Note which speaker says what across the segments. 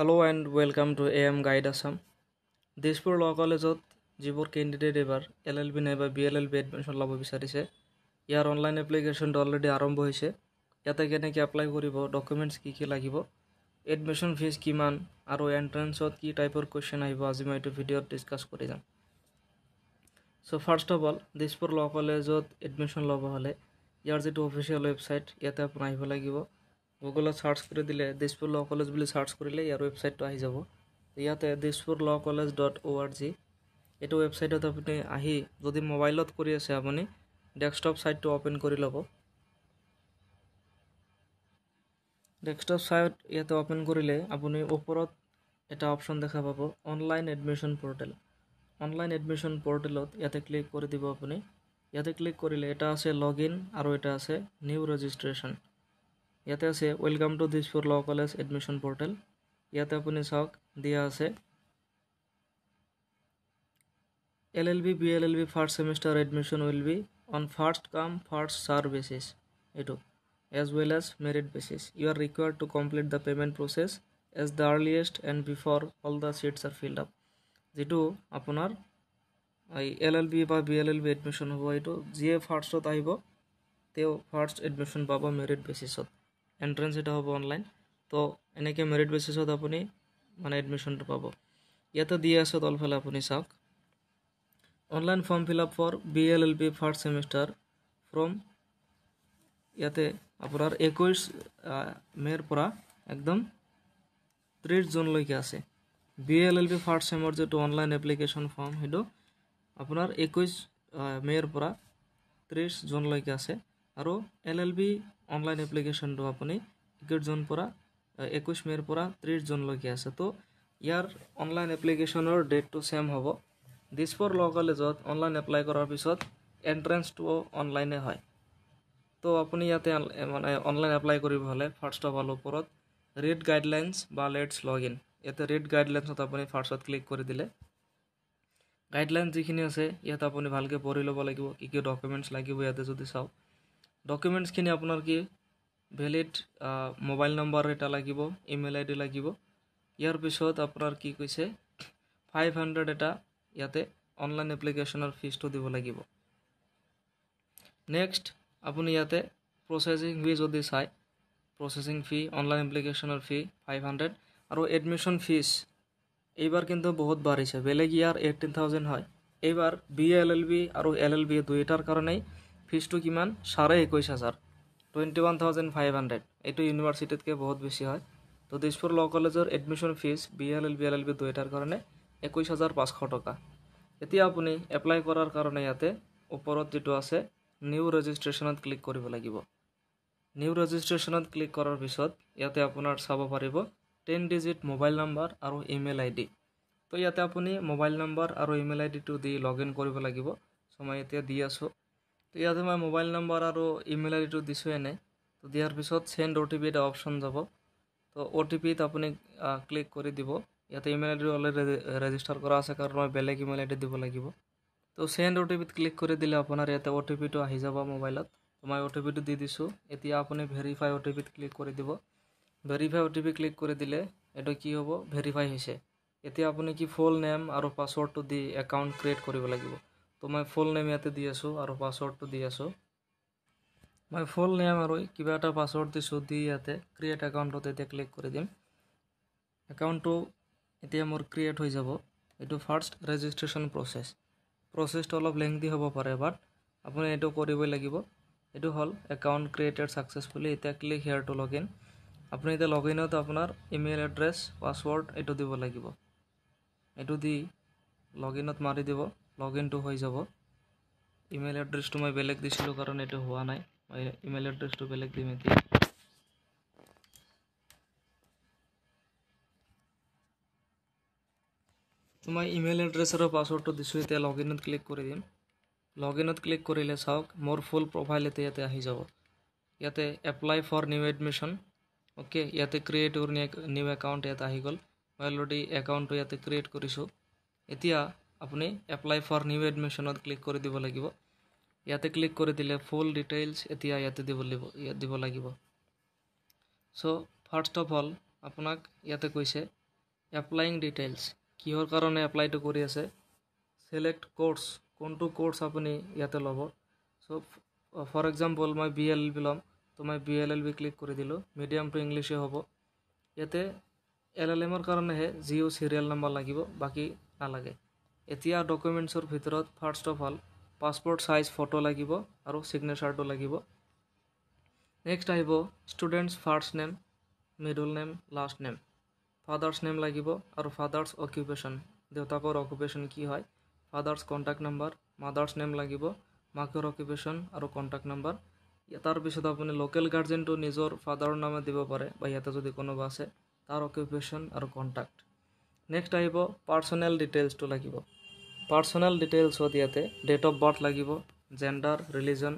Speaker 1: hello' and welcome to A M guide Assam Dispur law' কলেজত যিবোৰ candidate এইবাৰ এল এল বি নাইবা B L L B admission ল'ব বিচাৰিছে ইয়াৰ অনলাইন এপ্লিকেশ্যনটো অলৰেডি আৰম্ভ হৈছে ইয়াতে কেনেকৈ এপ্লাই কৰিব ডকুমেণ্টছ কি কি লাগিব এডমিশ্যন ফিজ কিমান আৰু এণ্ট্ৰেঞ্চত কি টাইপৰ কুৱেশ্যন আহিব আজি মই এইটো ভিডিঅ'ত ডিছকাছ কৰি যাম so' first of all Dispur law' কলেজত এডমিশ্যন ল'ব হ'লে ইয়াৰ যিটো অফিচিয়েল ৱেবছাইট ইয়াতে আপোনাৰ আহিব লাগিব গুগলত চাৰ্চ কৰি দিলে দিছপুৰ ল কলেজ বুলি চাৰ্চ কৰিলে ইয়াৰ ৱেবছাইটটো আহি যাব ইয়াতে Dispur law college dot O' R G এইটো ৱেবছাইটত আপুনি আহি যদি মোবাইলত কৰি আছে আপুনি ডেস্কটপ ছাইটটো অ'পেন কৰি ল'ব ডেস্কটপ ছাইট ইয়াতে অ'পেন কৰিলে আপুনি ওপৰত এটা অপশ্যন দেখা পাব online admission portal online admission পৰ্টেলত ইয়াতে ক্লিক কৰি দিব আপুনি ইয়াতে ক্লিক কৰিলে এটা আছে লগ ইন আৰু এটা আছে নিউ ৰেজিষ্ট্ৰেশ্যন ইয়াতে আছে welcome to Dispur law college admission portal ইয়াতে আপুনি চাওক দিয়া আছে L L B B L L B first semester admission will be on first come first serve basis এইটো as well as merit basis you are required to complete the payment process as the earliest and before all the seats are filled up যিটো আপোনাৰ এই L L B বা B L L B admission হব এইটো যিয়ে ফাৰ্ষ্টত আহিব তেওঁ ফাৰ্ষ্ট এডমিশ্যন পাব মেৰিট বেচিছত এণ্ট্ৰেঞ্চ এটা হ'ব অনলাইন তো এনেকৈ মেৰিট বেচিছত আপুনি মানে এডমিশ্যনটো পাব ইয়াতে দি আছে তলফালে আপুনি চাওক online form fill up for B L L P first semester from ইয়াতে আপোনাৰ একৈছ মে'ৰ পৰা একদম ত্ৰিছ জুনলৈকে আছে B L L P first ছেমৰ যিটো অনলাইন এপ্লিকেশ্যন ফৰ্ম সেইটো আপোনাৰ একৈছ মে'ৰ পৰা ত্ৰিছ জুনলৈকে আছে আৰু এল এল বি অনলাইন এপ্লিকেশ্যনটো আপুনি আপনি একজন পৰা একৈছ মে'ৰ পৰা ত্ৰিছ জুনলৈকে আছে তো ইয়াৰ অনলাইন এপ্লিকেশ্যনৰ ডেটটো ছেম হব দিছপুৰ ল কলেজত অনলাইন এপ্লাই কৰাৰ পিছত এন্ট্ৰেন্সটাও অনলাইনে হয় তো আপুনি ইয়াতে মানে অনলাইন এপ্লাই কৰিব হলে ফাৰ্ষ্ট অফ অল ওপৰত ৰেড গাইডলাইনছ বা লেটছ লগ ইন ইয়াতে ৰেড গাইডলাইনছত আপুনি ফাৰ্ষ্টত ক্লিক কৰি দিলে গাইডলাইন যিখিনি আছে ইয়াত আপুনি ভালকৈ পঢ়ি লব লাগিব কি কি ডকুমেণ্টছ লাগিব ইয়াতে যদি চাওক ডকুমেণ্টছখিনি আপোনাৰ কি ভেলিড মোবাইল নম্বৰ এটা লাগিব ইমেইল আই ডি লাগিব ইয়াৰ পিছত আপোনাৰ কি কৈছে ফাইভ হাণ্ড্ৰেড এটা ইয়াতে অনলাইন এপ্লিকেশ্যনৰ ফিজটো দিব লাগিব নেক্সট আপুনি ইয়াতে প্ৰচেছিং ফি যদি চাই প্ৰচেছিং ফি অনলাইন এপ্লিকেশ্যনৰ ফি ফাইভ হাণ্ড্ৰেড আৰু এডমিশ্যন ফিজ এইবাৰ কিন্তু বহুত বাঢ়িছে বেলেগ ইয়াৰ এইটিন থাউজেণ্ড হয় এইবাৰ B A L L B আৰু এল এল বি দুয়োটাৰ কাৰণেই ফিজটো কিমান চাৰে একৈছ হাজাৰ twenty one thousand five hundred এইটো ইউনিভাৰ্চিটিতকৈ বহুত বেছি হয় তো দিছপুৰ ল' কলেজৰ admission fees B L L B L L B দুয়োটাৰ কাৰণে একৈছ হাজাৰ পাঁচশ টকা এতিয়া আপুনি এপ্লাই কৰাৰ কাৰণে ইয়াতে ওপৰত যিটো আছে নিউ ৰেজিষ্ট্ৰেশ্যনত ক্লিক কৰিব লাগিব নিউ ৰেজিষ্ট্ৰেশ্যনত ক্লিক কৰাৰ পিছত ইয়াতে আপোনাৰ চাব পাৰিব টেন ডিজিট মোবাইল নম্বৰ আৰু ইমেইল আই ডি তো ইয়াতে আপুনি মোবাইল নম্বৰ আৰু ইমেইল আই ডিটো দি লগ ইন কৰিব লাগিব চ' মই এতিয়া দি আছোঁ তো ইয়াতে মই মোবাইল নম্বৰ আৰু ইমেইল আইডিটো দিছোঁ এনে তো দিয়াৰ পিছত চেণ্ড অ' টি পি এটা অপশ্যন যাব তো অ' টি পিত আপুনি ক্লিক কৰি দিব ইয়াতে ইমেইল আই ডিটো অলৰেডি ৰেজিষ্টাৰ কৰা আছে কাৰণ মই বেলেগ ইমেইল আই দিব লাগিব তো চেণ্ড অ' টি পিত ক্লিক কৰি দিলে আপোনাৰ ইয়াতে অ' টি পিটো আহি যাব মোবাইলত মই অ' টি পিটো দি দিছোঁ এতিয়া আপুনি ভেৰিফাই অ' টি পিত ক্লিক কৰি দিব verify O' T P click কৰি দিলে এইটো কি হ'ব ভেৰিফাই হৈছে এতিয়া আপুনি কি ফুল নেম আৰু পাছৱৰ্ডটো দি একাউণ্ট ক্ৰিয়েট কৰিব লাগিব তো মই ফুল নেম ইয়াতে দি আছোঁ আৰু পাছৱৰ্ডটো দি আছোঁ মই ফুল নেম আৰু কিবা এটা পাছৱৰ্ড দিছোঁ দি ইয়াতে ক্ৰিয়েট একাউণ্টত এতিয়া ক্লিক কৰি দিম একাউণ্টটো এতিয়া মোৰ ক্ৰিয়েট হৈ যাব এইটো ফাৰ্ষ্ট ৰেজিষ্ট্ৰেশ্যন প্ৰচেছ প্ৰচেছটো অলপ লেংদি হ'ব পাৰে বাট আপুনি এইটো কৰিবই লাগিব এইটো হ'ল একাউণ্ট ক্ৰিয়েটেড ছাকচেছফুলি এতিয়া click here to log in আপুনি এতিয়া লগ ইনত আপোনাৰ ইমেইল এড্ৰেছ পাছৱৰ্ড এইটো দিব লাগিব এইটো দি লগ ইনত মাৰি দিব লগ ইনটো হৈ যাব ইমেইল এড্ৰেছটো মই বেলেগ দিছিলোঁ কাৰণ এইটো হোৱা নাই মই ইমেইল এড্ৰেছটো বেলেগ দিম এতিয়া মই ইমেইল এড্ৰেছ আৰু পাছৱৰ্ডটো দিছোঁ এতিয়া লগ ইনত ক্লিক কৰি দিম লগ ইনত ক্লিক কৰিলে চাওক মোৰ ফুল প্ৰফাইল এতিয়া ইয়াতে আহি যাব ইয়াতে apply for new admission okay ইয়াতে ক্ৰিয়েট ইউৰ নিউ একাউণ্ট ইয়াত আহি গ'ল মই অলৰেডি একাউণ্টটো ইয়াতে ক্ৰিয়েট কৰিছোঁ এতিয়া আপুনি এপ্লাই ফৰ নিউ এডমিশ্যনত ক্লিক কৰি দিব লাগিব ইয়াতে ক্লিক কৰি দিলে ফুল ডিটেইলছ এতিয়া ইয়াতে দিব লাগিব ইয়াত দিব লাগিব চ' ফাৰ্ষ্ট অফ অল আপোনাক ইয়াতে কৈছে এপ্লাইং ডিটেইলছ কিহৰ কাৰণে এপ্লাইটো কৰি আছে চিলেক্ট ক'ৰ্চ কোনটো কৰ্চ আপুনি ইয়াতে ল'ব চ' ফৰ এক্সাম্পল মই বি এল এল বি ল'ম তো মই B L L B click কৰি দিলোঁ মিডিয়ামটো ইংলিছে হ'ব ইয়াতে এল এল এমৰ কাৰণেহে জিঅ' চিৰিয়েল নাম্বাৰ লাগিব বাকী নালাগে এতিয়া ডকুমেণ্টছৰ ভিতৰত first of all passport size photo লাগিব আৰু ছিগনেচাৰটো লাগিব নেক্সট আহিব students first name middle name last name father's name লাগিব আৰু ফাদাৰ্ছ অকুপেশ্যন দেউতাকৰ অকুপেশ্যন কি হয় father's contact number mother's name লাগিব মাকৰ অকুপেশ্যন আৰু কণ্টেক্ট নাম্বাৰ তাৰপিছত আপুনি লোকেল গাৰ্জেনটো নিজৰ ফাদাৰৰ নামে দিব পাৰে বা ইয়াতে যদি কোনোবা আছে তাৰ অকুপেশ্যন আৰু কণ্টেক্ট নেক্সট আহিব পাৰ্চনেল ডিটেইলছটো লাগিব পাৰ্চনেল ডিটেইলছত ইয়াতে ডেট অফ বাৰ্থ লাগিব জেণ্ডাৰ ৰিলিজন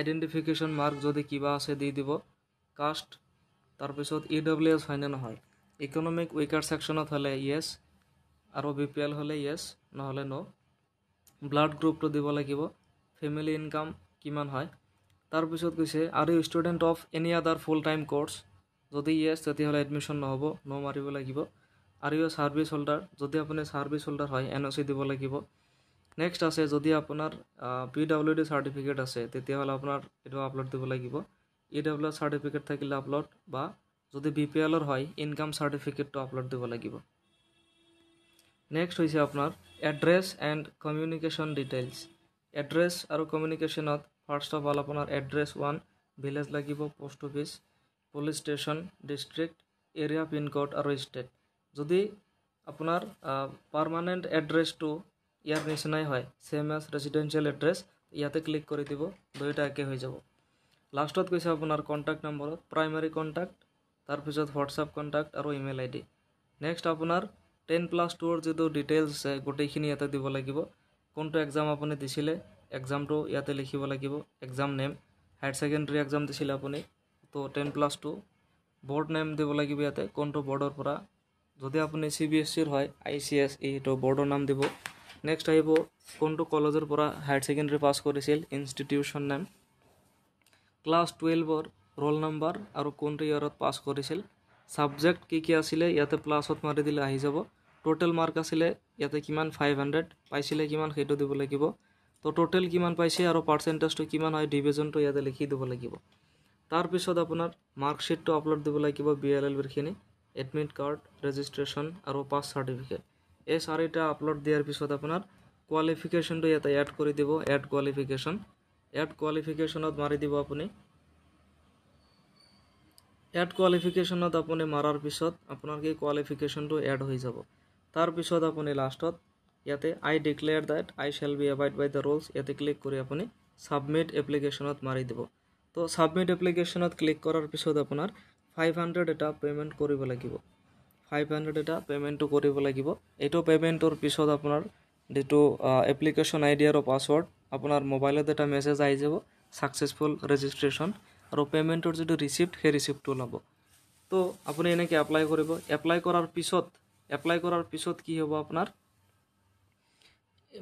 Speaker 1: আইডেণ্টিফিকেশ্যন মাৰ্ক যদি কিবা আছে দি দিব কাষ্ট তাৰপিছত ই e ডব্লিউ এছ হয়নে নহয় ইকনমিক উইকাৰ ছেকশ্যনত হ'লে য়েছ আৰু বি পি এল হ'লে য়েছ নহ'লে ন' ব্লাড গ্ৰুপটো দিব লাগিব ফেমিলি ইনকাম কিমান হয় তাৰপিছত কৈছে আৰু student of any other full time course যদি য়েছ তেতিয়াহ'লে এডমিশ্যন নহ'ব ন' মাৰিব লাগিব আৰু ইয়ে ছাৰ্ভে চল্ডাৰ যদি আপুনি ছাৰ্ভে হোল্ডাৰ হয় এন অ' চি দিব লাগিব নেক্সট আছে যদি আপোনাৰ পি ডাব্লিউ ডি চাৰ্টিফিকেট আছে তেতিয়াহ'লে আপোনাৰ এইটো আপলোড দিব লাগিব ই ডাব্লিউ আৰ চাৰ্টিফিকেট থাকিলে আপলোড বা যদি বি পি এলৰ হয় ইনকাম চাৰ্টিফিকেটটো আপলোড দিব লাগিব নেক্সট হৈছে আপোনাৰ address and communication details address আৰু কমিউনিকেশ্যনত ফাৰ্ষ্ট অফ অল আপোনাৰ এড্ৰেছ ওৱান ভিলেজ লাগিব post office police station district area pincode আৰু ষ্টেট যদি আপোনাৰ পাৰ্মানেণ্ট এড্ৰেছটো ইয়াৰ নিচিনাই হয় চেম এছ ৰেচিডেঞ্চিয়েল এড্ৰেছ ইয়াতে ক্লিক কৰি দিব দুয়োটা একে হৈ যাব লাষ্টত কৈছে আপোনাৰ কণ্টেক্ট নম্বৰত প্ৰাইমেৰী কণ্টেক্ট তাৰপিছত হোৱাটছআপ কণ্টেক্ট আৰু ইমেইল আই ডি নেক্সট আপোনাৰ টেন প্লাছ টুৰ যিটো ডিটেইলছ আছে গোটেইখিনি ইয়াতে দিব লাগিব কোনটো এক্সাম আপুনি দিছিলে এক্সামটো ইয়াতে লিখিব লাগিব exam name higher secondary exam দিছিলে আপুনি ত' ten plus two board name দিব লাগিব ইয়াতে কোনটো বৰ্ডৰ পৰা যদি আপুনি চি বি এছ চিৰ হয় আই চি এছ এইটো বৰ্ডৰ নাম দিব নেক্সট আহিব কোনটো কলেজৰ পৰা হায়াৰ ছেকেণ্ডেৰী পাছ কৰিছিল ইনষ্টিটিউচন নেম ক্লাছ টুৱেলভৰ ৰোল নম্বৰ আৰু কোনটো ইয়াৰত পাছ কৰিছিল ছাবজেক্ট কি কি আছিলে ইয়াতে প্লাছত মাৰি দিলে আহি যাব টোটেল মাৰ্ক আছিলে ইয়াতে কিমান ফাইভ হাণ্ড্ৰেড পাইছিলে কিমান সেইটো দিব লাগিব তো টোটেল কিমান পাইছে আৰু পাৰ্চেণ্টেজটো কিমান হয় ডিভিজনটো ইয়াতে লিখি দিব লাগিব তাৰপিছত আপোনাৰ মাৰ্কশ্বিটটো আপলোড দিব লাগিব বি এল এল বিৰখিনি এডমিট কার্ড রেজিস্ট্রেশন আর পাস সার্টিফিকেট এই সারিটা আপলোড দেওয়ার পিছত আপনার কোয়ালিফিকেশনটা এটা অ্যাড করে দিব অ্যাড কোয়ালিফিকেশন অ্যাড কোয়ালিফিকেশনত মারি দিব আপনি অ্যাড কোয়ালিফিকেশনত আপনি মারার পিছত আপনার কি কোয়ালিফিকেশনটা অ্যাড হয়ে যাব তারপর আপনি লাস্টত ইয়াতে I declare that I shall be avoid by the rules এতে ক্লিক করে আপনি সাবমিট অ্যাপ্লিকেশনত মারি দিব তো সাবমিট অ্যাপ্লিকেশনত ক্লিক করার পিছত আপনার ফাইভ হাণ্ড্ৰেড এটা পে'মেণ্ট কৰিব লাগিব ফাইভ হাণ্ড্ৰেড এটা পে'মেণ্টটো কৰিব লাগিব এইটো পে'মেণ্টৰ পিছত আপোনাৰ যিটো এপ্লিকেশ্যন আই ডি আৰু পাছৱৰ্ড আপোনাৰ মোবাইলত এটা মেছেজ আহি যাব ছাকচেছফুল ৰেজিষ্ট্ৰেশ্যন আৰু পে'মেণ্টৰ যিটো ৰিচিপ্ট সেই ৰিচিপ্টটো ল'ব তো আপুনি এনেকৈ এপ্লাই কৰিব এপ্লাই কৰাৰ পিছত এপ্লাই কৰাৰ পিছত কি হ'ব আপোনাৰ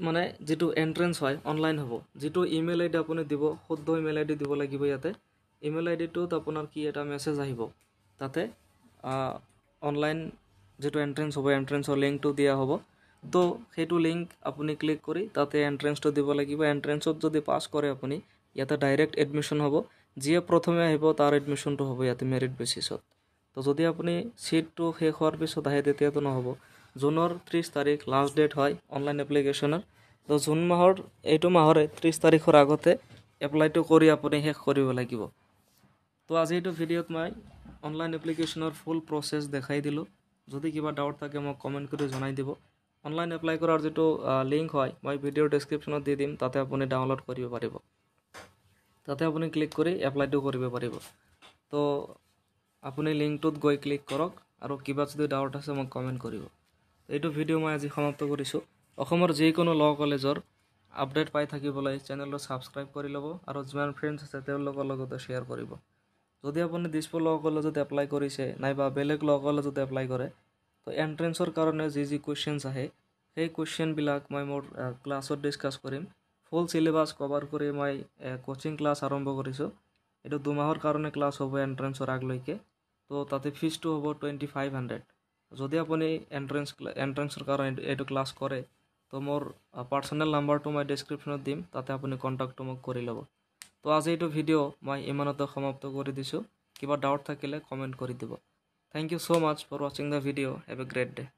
Speaker 1: মানে যিটো এণ্ট্ৰেঞ্চ হয় অনলাইন হ'ব যিটো ইমেইল আই ডি আপুনি দিব শুদ্ধ ইমেইল আই ডি দিব লাগিব ইয়াতে ইমেইল আইডিটোত আপোনাৰ কি এটা মেছেজ আহিব তাতে অনলাইন যিটো এণ্ট্ৰেঞ্চ হ'ব এণ্ট্ৰেঞ্চৰ লিংকটো দিয়া হ'ব তো সেইটো লিংক আপুনি ক্লিক কৰি তাতে এণ্ট্ৰেঞ্চটো দিব লাগিব এণ্ট্ৰেঞ্চত যদি পাছ কৰে আপুনি ইয়াতে ডাইৰেক্ট এডমিশ্যন হ'ব যিয়ে প্ৰথমে আহিব তাৰ এডমিশ্যনটো হ'ব ইয়াতে মেৰিট বেচিছত তো যদি আপুনি ছিটটো শেষ হোৱাৰ পিছত আহে তেতিয়াতো নহ'ব জুনৰ ত্ৰিছ তাৰিখ লাষ্ট ডেট হয় অনলাইন এপ্লিকেশ্যনৰ তো জুন মাহৰ এইটো মাহৰে ত্ৰিছ তাৰিখৰ আগতে এপ্লাইটো কৰি আপুনি শেষ কৰিব লাগিব তো আজি এইটো ভিডিঅ'ত মই অনলাইন এপ্লিকেশ্যনৰ ফুল প্ৰচেছ দেখাই দিলোঁ যদি কিবা ডাউট থাকে মোক কমেণ্ট কৰি জনাই দিব অনলাইন এপ্লাই কৰাৰ যিটো লিংক হয় মই ভিডিঅ'ৰ ডিছক্ৰিপশ্যনত দি দিম তাতে আপুনি ডাউনলোড কৰিব পাৰিব তাতে আপুনি ক্লিক কৰি এপ্লাইটো কৰিব পাৰিব তো আপুনি লিংকটোত গৈ ক্লিক কৰক আৰু কিবা যদি ডাউট আছে মোক কমেণ্ট কৰিব এইটো ভিডিঅ' মই আজি সমাপ্ত কৰিছোঁ অসমৰ যিকোনো ল কলেজৰ আপডেট পাই থাকিবলৈ চেনেলটো ছাবস্ক্ৰাইব কৰি ল'ব আৰু যিমান ফ্ৰেণ্ডছ আছে তেওঁলোকৰ লগতে শ্বেয়াৰ কৰিব যদি আপুনি দিছপুৰ ল কলেজত এপ্লাই কৰিছে নাইবা বেলেগ ল' কলেজত এপ্লাই কৰে তো এণ্ট্ৰেঞ্চৰ কাৰণে যি যি কুৱেশ্যনছ আহে সেই কুৱেশ্যনবিলাক মই মোৰ ক্লাছত ডিছকাছ কৰিম ফুল চিলেবাছ কভাৰ কৰি মই কোচিং ক্লাছ আৰম্ভ কৰিছোঁ এইটো দুমাহৰ কাৰণে ক্লাছ হ'ব এণ্ট্ৰেঞ্চৰ আগলৈকে তো তাতে ফিজটো হ'ব টুৱেণ্টি ফাইভ হাণ্ড্ৰেড যদি আপুনি এণ্ট্ৰেঞ্চ এণ্ট্ৰেঞ্চৰ কাৰণে এইটো ক্লাছ কৰে তো মোৰ পাৰ্চনেল নাম্বাৰটো মই ডেছক্ৰিপশ্যনত দিম তাতে আপুনি কণ্টেক্টটো মোক কৰি ল'ব তো আজি এইটো ভিডিঅ' মই ইমানতে সমাপ্ত কৰি দিছোঁ কিবা ডাউট থাকিলে কমেণ্ট কৰি দিব thank you so' much for ৱাচিং the video' have a great day'